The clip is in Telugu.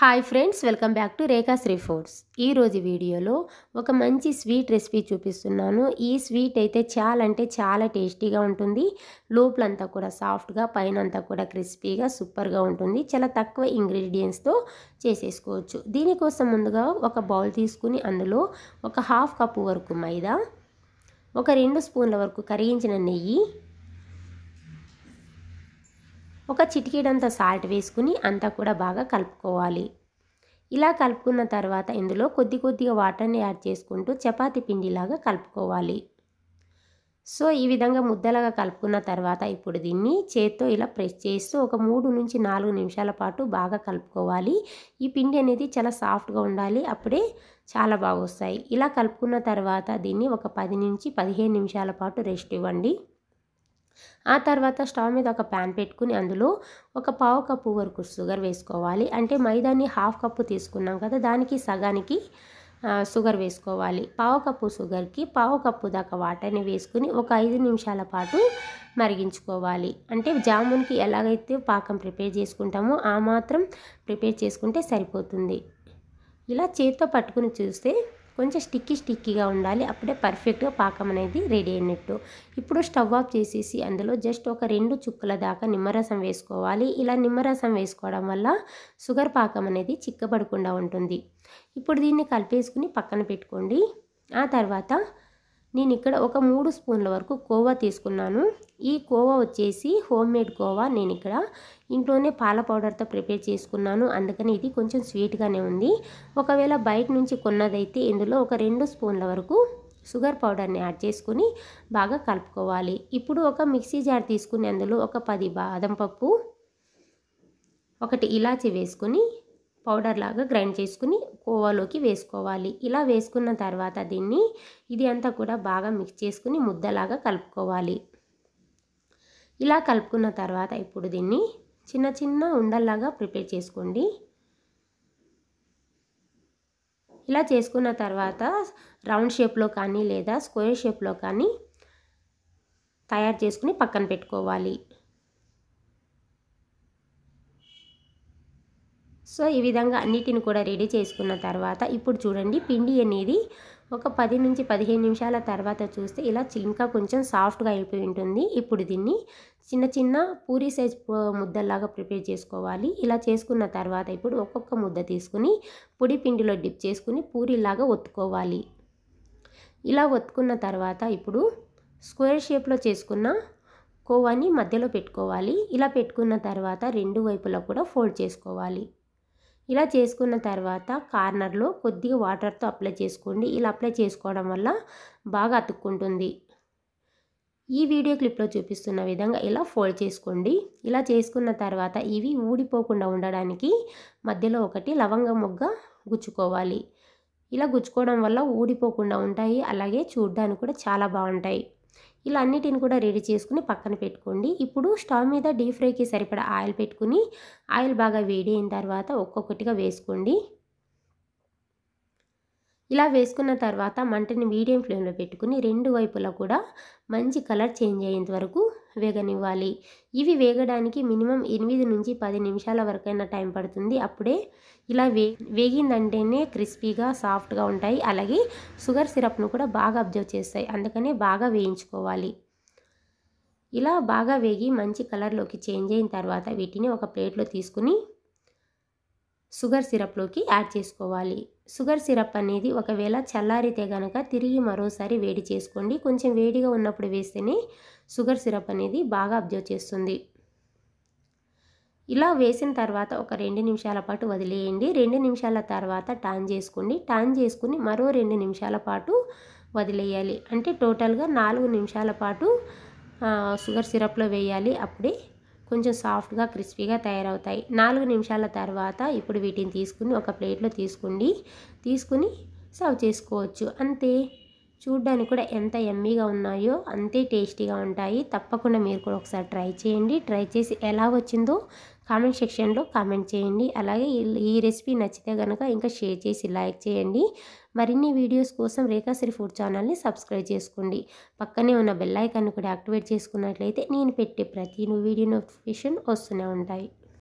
hi friends welcome back to Rekha Sri foods ఈరోజు వీడియోలో ఒక మంచి స్వీట్ రెసిపీ చూపిస్తున్నాను ఈ స్వీట్ అయితే చాలా అంటే చాలా టేస్టీగా ఉంటుంది లోపలంతా కూడా సాఫ్ట్గా పైన అంతా కూడా క్రిస్పీగా సూపర్గా ఉంటుంది చాలా తక్కువ ఇంగ్రీడియంట్స్తో చేసేసుకోవచ్చు దీనికోసం ముందుగా ఒక బౌల్ తీసుకుని అందులో ఒక హాఫ్ కప్పు వరకు మైదా ఒక రెండు స్పూన్ల వరకు కరిగించిన నెయ్యి ఒక చిటికీడంత సాల్ట్ వేసుకుని అంతా కూడా బాగా కలుపుకోవాలి ఇలా కలుపుకున్న తర్వాత ఇందులో కొద్ది కొద్దిగా వాటర్ని యాడ్ చేసుకుంటూ చపాతి పిండిలాగా కలుపుకోవాలి సో ఈ విధంగా ముద్దలాగా కలుపుకున్న తర్వాత ఇప్పుడు దీన్ని చేత్తో ఇలా ప్రెస్ చేస్తూ ఒక మూడు నుంచి నాలుగు నిమిషాల పాటు బాగా కలుపుకోవాలి ఈ పిండి అనేది చాలా సాఫ్ట్గా ఉండాలి అప్పుడే చాలా బాగా వస్తాయి ఇలా కలుపుకున్న తర్వాత దీన్ని ఒక పది నుంచి పదిహేను నిమిషాల పాటు రెస్ట్ ఇవ్వండి ఆ తర్వాత స్టవ్ మీద ఒక ప్యాన్ పెట్టుకుని అందులో ఒక పావు కప్పు వరకు షుగర్ వేసుకోవాలి అంటే మైదాన్ని హాఫ్ కప్పు తీసుకున్నాం కదా దానికి సగానికి షుగర్ వేసుకోవాలి పావు కప్పు షుగర్కి పావు కప్పు దాకా వాటర్ని వేసుకుని ఒక ఐదు నిమిషాల పాటు మరిగించుకోవాలి అంటే జామున్కి ఎలాగైతే పాకం ప్రిపేర్ చేసుకుంటామో ఆ మాత్రం ప్రిపేర్ చేసుకుంటే సరిపోతుంది ఇలా చేతితో పట్టుకుని చూస్తే కొంచెం స్టిక్కీ స్టిక్కీగా ఉండాలి అప్పుడే పర్ఫెక్ట్గా పాకం అనేది రెడీ అయినట్టు ఇప్పుడు స్టవ్ ఆఫ్ చేసేసి అందులో జస్ట్ ఒక రెండు చుక్కల దాకా నిమ్మరసం వేసుకోవాలి ఇలా నిమ్మరసం వేసుకోవడం వల్ల షుగర్ పాకం అనేది చిక్కబడకుండా ఉంటుంది ఇప్పుడు దీన్ని కలిపేసుకుని పక్కన పెట్టుకోండి ఆ తర్వాత నేను ఇక్కడ ఒక మూడు స్పూన్ల వరకు కోవా తీసుకున్నాను ఈ కోవా వచ్చేసి హోమ్ మేడ్ కోవా నేను ఇక్కడ ఇంట్లోనే పాల పౌడర్తో ప్రిపేర్ చేసుకున్నాను అందుకని ఇది కొంచెం స్వీట్గానే ఉంది ఒకవేళ బయట నుంచి కొన్నదైతే ఇందులో ఒక రెండు స్పూన్ల వరకు షుగర్ పౌడర్ని యాడ్ చేసుకుని బాగా కలుపుకోవాలి ఇప్పుడు ఒక మిక్సీ జార్ తీసుకుని అందులో ఒక పది బాదం పప్పు ఒకటి ఇలాచి వేసుకుని పౌడర్ లాగా గ్రైండ్ చేసుకుని కోవాలోకి వేసుకోవాలి ఇలా వేసుకున్న తర్వాత దీన్ని ఇది అంతా కూడా బాగా మిక్స్ చేసుకుని ముద్దలాగా కలుపుకోవాలి ఇలా కలుపుకున్న తర్వాత ఇప్పుడు దీన్ని చిన్న చిన్న ఉండల్లాగా ప్రిపేర్ చేసుకోండి ఇలా చేసుకున్న తర్వాత రౌండ్ షేప్లో కానీ లేదా స్క్వేర్ షేప్లో కానీ తయారు చేసుకుని పక్కన పెట్టుకోవాలి సో ఈ విధంగా అన్నిటిని కూడా రెడీ చేసుకున్న తర్వాత ఇప్పుడు చూడండి పిండి అనేది ఒక పది నుంచి పదిహేను నిమిషాల తర్వాత చూస్తే ఇలా ఇంకా కొంచెం సాఫ్ట్గా అయిపోయి ఉంటుంది ఇప్పుడు దీన్ని చిన్న చిన్న పూరి సైజ్ ముద్దలాగా ప్రిపేర్ చేసుకోవాలి ఇలా చేసుకున్న తర్వాత ఇప్పుడు ఒక్కొక్క ముద్ద తీసుకుని పొడి పిండిలో డిప్ చేసుకుని పూరిలాగా ఒత్తుకోవాలి ఇలా ఒత్తుకున్న తర్వాత ఇప్పుడు స్క్వేర్ షేప్లో చేసుకున్న కోవాని మధ్యలో పెట్టుకోవాలి ఇలా పెట్టుకున్న తర్వాత రెండు వైపులా కూడా ఫోల్డ్ చేసుకోవాలి ఇలా చేసుకున్న తర్వాత కార్నర్లో కొద్దిగా వాటర్తో అప్లై చేసుకోండి ఇలా అప్లై చేసుకోవడం వల్ల బాగా అతుక్కుంటుంది ఈ వీడియో క్లిప్లో చూపిస్తున్న విధంగా ఇలా ఫోల్డ్ చేసుకోండి ఇలా చేసుకున్న తర్వాత ఇవి ఊడిపోకుండా ఉండడానికి మధ్యలో ఒకటి లవంగ మొగ్గ గుచ్చుకోవాలి ఇలా గుచ్చుకోవడం వల్ల ఊడిపోకుండా ఉంటాయి అలాగే చూడ్డానికి కూడా చాలా బాగుంటాయి ఇలా అన్నిటిని కూడా రెడీ చేసుకుని పక్కన పెట్టుకోండి ఇప్పుడు స్టవ్ మీద డీప్ ఫ్రైకి సరిపడా ఆయిల్ పెట్టుకుని ఆయిల్ బాగా వేడి అయిన తర్వాత ఒక్కొక్కటిగా వేసుకోండి ఇలా వేసుకున్న తర్వాత మంటని మీడియం ఫ్లేమ్లో పెట్టుకుని రెండు వైపులా కూడా మంచి కలర్ చేంజ్ అయ్యేంత వరకు వేగనివ్వాలి ఇవి వేగడానికి మినిమం ఎనిమిది నుంచి పది నిమిషాల వరకైనా టైం పడుతుంది అప్పుడే ఇలా వే వేగిందంటేనే క్రిస్పీగా సాఫ్ట్గా ఉంటాయి అలాగే షుగర్ సిరప్ను కూడా బాగా అబ్జర్వ్ చేస్తాయి అందుకనే బాగా వేయించుకోవాలి ఇలా బాగా వేగి మంచి కలర్లోకి చేంజ్ అయిన తర్వాత వీటిని ఒక ప్లేట్లో తీసుకుని షుగర్ సిరప్లోకి యాడ్ చేసుకోవాలి షుగర్ సిరప్ అనేది ఒకవేళ చల్లారితే గనక తిరిగి మరోసారి వేడి చేసుకోండి కొంచెం వేడిగా ఉన్నప్పుడు వేస్తేనే షుగర్ సిరప్ అనేది బాగా అబ్జర్వ్ చేస్తుంది ఇలా వేసిన తర్వాత ఒక రెండు నిమిషాల పాటు వదిలేయండి రెండు నిమిషాల తర్వాత టాన్ చేసుకోండి టాన్ చేసుకుని మరో రెండు నిమిషాల పాటు వదిలేయాలి అంటే టోటల్గా నాలుగు నిమిషాల పాటు షుగర్ సిరప్లో వేయాలి అప్పుడే కొంచెం సాఫ్ట్గా క్రిస్పీగా తయారవుతాయి నాలుగు నిమిషాల తర్వాత ఇప్పుడు వీటిని తీసుకుని ఒక ప్లేట్లో తీసుకుండి తీసుకుని సర్వ్ చేసుకోవచ్చు అంతే చూడ్డానికి కూడా ఎంత ఎమ్మీగా ఉన్నాయో అంతే టేస్టీగా ఉంటాయి తప్పకుండా మీరు కూడా ఒకసారి ట్రై చేయండి ట్రై చేసి ఎలా వచ్చిందో కామెంట్ సెక్షన్లో కామెంట్ చేయండి అలాగే ఈ రెసిపీ నచ్చితే కనుక ఇంకా షేర్ చేసి లైక్ చేయండి మరిన్ని వీడియోస్ కోసం రేఖాశ్రీ ఫుడ్ ఛానల్ని సబ్స్క్రైబ్ చేసుకోండి పక్కనే ఉన్న బెల్లైకాన్ని కూడా యాక్టివేట్ చేసుకున్నట్లయితే నేను పెట్టే ప్రతి వీడియో నోటిఫికేషన్ వస్తూనే ఉంటాయి